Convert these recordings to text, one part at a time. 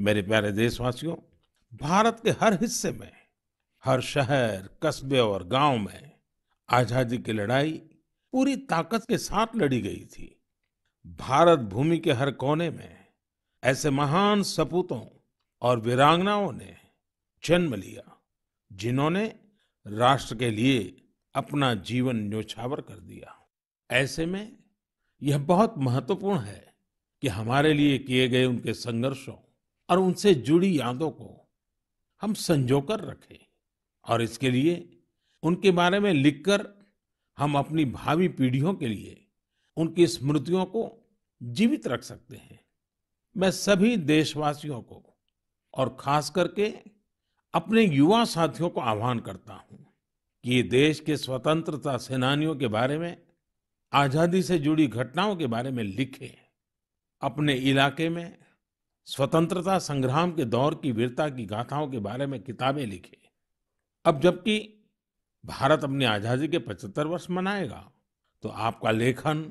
मेरे प्यारे देशवासियों भारत के हर हिस्से में हर शहर कस्बे और गांव में आजादी की लड़ाई पूरी ताकत के साथ लड़ी गई थी भारत भूमि के हर कोने में ऐसे महान सपूतों और वीरांगनाओं ने जन्म लिया जिन्होंने राष्ट्र के लिए अपना जीवन न्योछावर कर दिया ऐसे में यह बहुत महत्वपूर्ण है कि हमारे लिए किए गए उनके संघर्षों और उनसे जुड़ी यादों को हम संजोकर रखें और इसके लिए उनके बारे में लिखकर हम अपनी भावी पीढ़ियों के लिए उनकी स्मृतियों को जीवित रख सकते हैं मैं सभी देशवासियों को और खास करके अपने युवा साथियों को आह्वान करता हूं कि ये देश के स्वतंत्रता सेनानियों के बारे में आजादी से जुड़ी घटनाओं के बारे में लिखें अपने इलाके में स्वतंत्रता संग्राम के दौर की वीरता की गाथाओं के बारे में किताबें लिखी अब जबकि भारत अपनी आजादी के 75 वर्ष मनाएगा तो आपका लेखन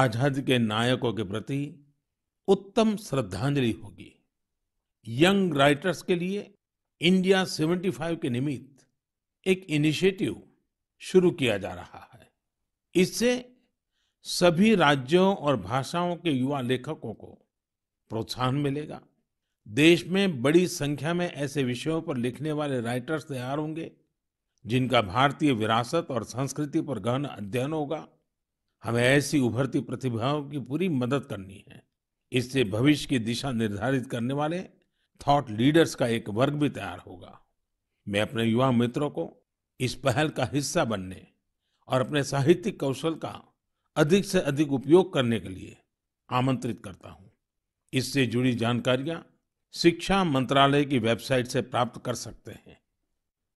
आजादी के नायकों के प्रति उत्तम श्रद्धांजलि होगी यंग राइटर्स के लिए इंडिया 75 के निमित्त एक इनिशिएटिव शुरू किया जा रहा है इससे सभी राज्यों और भाषाओं के युवा लेखकों को प्रोत्साहन मिलेगा देश में बड़ी संख्या में ऐसे विषयों पर लिखने वाले राइटर्स तैयार होंगे जिनका भारतीय विरासत और संस्कृति पर गहन अध्ययन होगा हमें ऐसी उभरती प्रतिभाओं की पूरी मदद करनी है इससे भविष्य की दिशा निर्धारित करने वाले थॉट लीडर्स का एक वर्ग भी तैयार होगा मैं अपने युवा मित्रों को इस पहल का हिस्सा बनने और अपने साहित्यिक कौशल का अधिक से अधिक उपयोग करने के लिए आमंत्रित करता हूँ इससे जुड़ी जानकारियां शिक्षा मंत्रालय की वेबसाइट से प्राप्त कर सकते हैं